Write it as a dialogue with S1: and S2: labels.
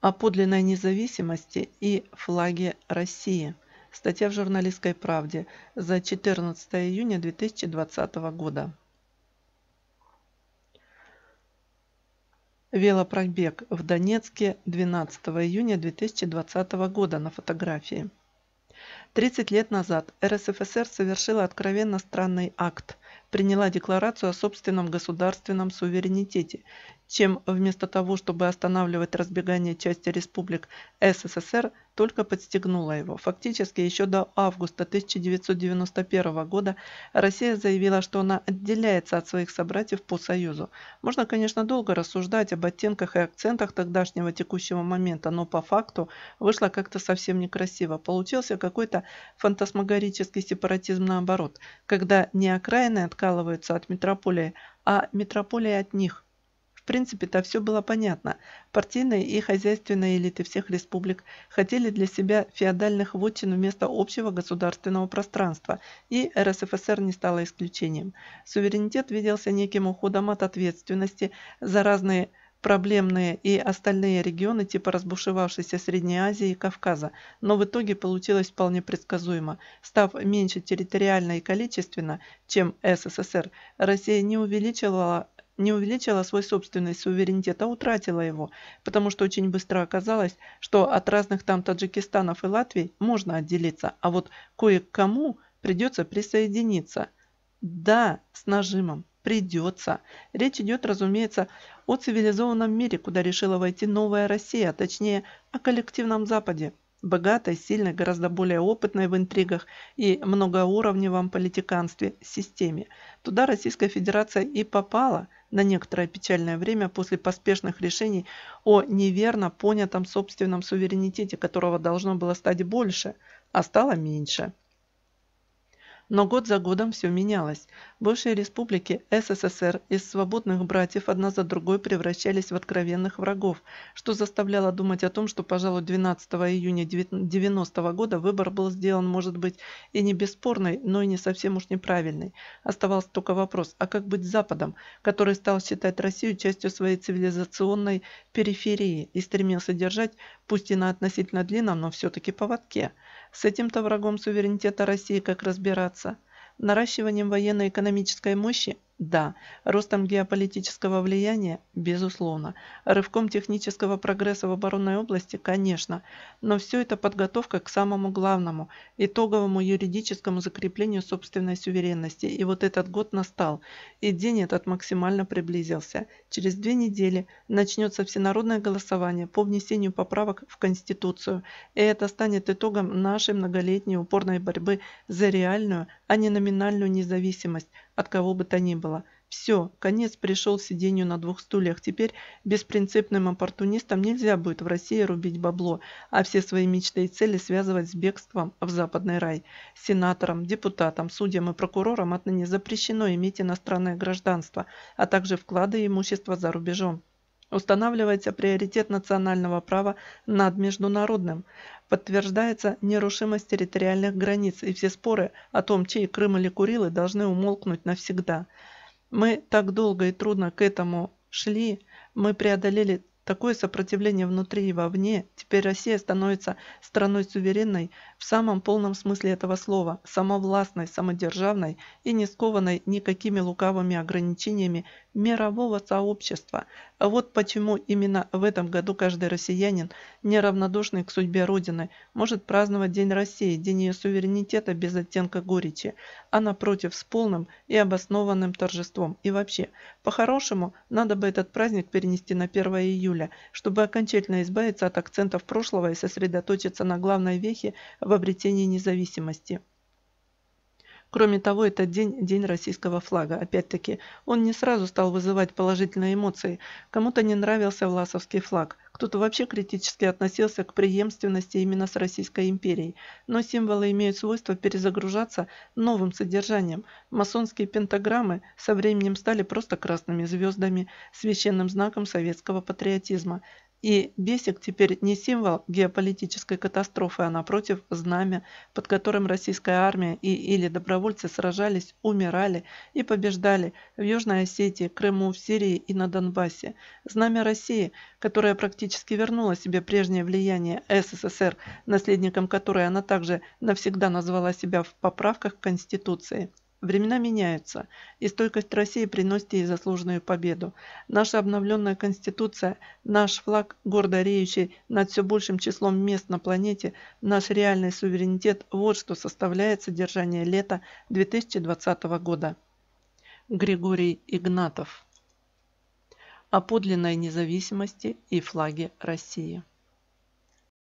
S1: о подлинной независимости и флаге России. Статья в журналистской правде за 14 июня 2020 года. Велопробег в Донецке 12 июня 2020 года на фотографии. 30 лет назад РСФСР совершила откровенно странный акт, приняла декларацию о собственном государственном суверенитете чем вместо того, чтобы останавливать разбегание части республик СССР, только подстегнула его. Фактически еще до августа 1991 года Россия заявила, что она отделяется от своих собратьев по Союзу. Можно, конечно, долго рассуждать об оттенках и акцентах тогдашнего текущего момента, но по факту вышло как-то совсем некрасиво. Получился какой-то фантасмагорический сепаратизм наоборот, когда не окраины откалываются от метрополии, а метрополия от них – в принципе-то все было понятно. Партийные и хозяйственные элиты всех республик хотели для себя феодальных вотчин вместо общего государственного пространства, и РСФСР не стало исключением. Суверенитет виделся неким уходом от ответственности за разные проблемные и остальные регионы типа разбушевавшейся Средней Азии и Кавказа, но в итоге получилось вполне предсказуемо. Став меньше территориально и количественно, чем СССР, Россия не увеличивала не увеличила свой собственный суверенитет, а утратила его, потому что очень быстро оказалось, что от разных там Таджикистанов и Латвии можно отделиться, а вот кое кому придется присоединиться. Да, с нажимом, придется. Речь идет, разумеется, о цивилизованном мире, куда решила войти новая Россия, а точнее о коллективном Западе, богатой, сильной, гораздо более опытной в интригах и многоуровневом политиканстве системе. Туда Российская Федерация и попала на некоторое печальное время после поспешных решений о неверно понятом собственном суверенитете, которого должно было стать больше, а стало меньше. Но год за годом все менялось. Бывшие республики СССР из свободных братьев одна за другой превращались в откровенных врагов, что заставляло думать о том, что, пожалуй, 12 июня 1990 года выбор был сделан, может быть, и не бесспорный, но и не совсем уж неправильный. Оставался только вопрос, а как быть с Западом, который стал считать Россию частью своей цивилизационной периферии и стремился держать пусть и на относительно длинном, но все-таки поводке. С этим-то врагом суверенитета России как разбираться? Наращиванием военно-экономической мощи да, ростом геополитического влияния, безусловно. Рывком технического прогресса в оборонной области, конечно. Но все это подготовка к самому главному, итоговому юридическому закреплению собственной суверенности. И вот этот год настал, и день этот максимально приблизился. Через две недели начнется всенародное голосование по внесению поправок в Конституцию. И это станет итогом нашей многолетней упорной борьбы за реальную, а не номинальную независимость – от кого бы то ни было. Все, конец пришел сидению на двух стульях. Теперь беспринципным оппортунистам нельзя будет в России рубить бабло, а все свои мечты и цели связывать с бегством в западный рай. Сенаторам, депутатам, судьям и прокурорам отныне запрещено иметь иностранное гражданство, а также вклады и имущество за рубежом. Устанавливается приоритет национального права над международным. Подтверждается нерушимость территориальных границ, и все споры о том, чей Крым или Курилы, должны умолкнуть навсегда. Мы так долго и трудно к этому шли, мы преодолели Такое сопротивление внутри и вовне. Теперь Россия становится страной суверенной в самом полном смысле этого слова, самовластной, самодержавной и не скованной никакими лукавыми ограничениями мирового сообщества. А вот почему именно в этом году каждый россиянин, неравнодушный к судьбе Родины, может праздновать День России, День ее суверенитета без оттенка горечи, а напротив с полным и обоснованным торжеством. И вообще, по-хорошему, надо бы этот праздник перенести на 1 июля июля, чтобы окончательно избавиться от акцентов прошлого и сосредоточиться на главной вехе в обретении независимости. Кроме того, этот день – день российского флага. Опять-таки, он не сразу стал вызывать положительные эмоции. Кому-то не нравился власовский флаг, кто-то вообще критически относился к преемственности именно с Российской империей, но символы имеют свойство перезагружаться новым содержанием. Масонские пентаграммы со временем стали просто красными звездами, священным знаком советского патриотизма. И Бесик теперь не символ геополитической катастрофы, а напротив знамя, под которым российская армия и или добровольцы сражались, умирали и побеждали в Южной Осетии, Крыму, в Сирии и на Донбассе. Знамя России, которое практически вернуло себе прежнее влияние СССР, наследником которой она также навсегда назвала себя в поправках к Конституции. Времена меняются, и стойкость России приносит ей заслуженную победу. Наша обновленная Конституция, наш флаг, гордо реющий над все большим числом мест на планете, наш реальный суверенитет – вот что составляет содержание лета 2020 года. Григорий Игнатов о подлинной независимости и флаге России.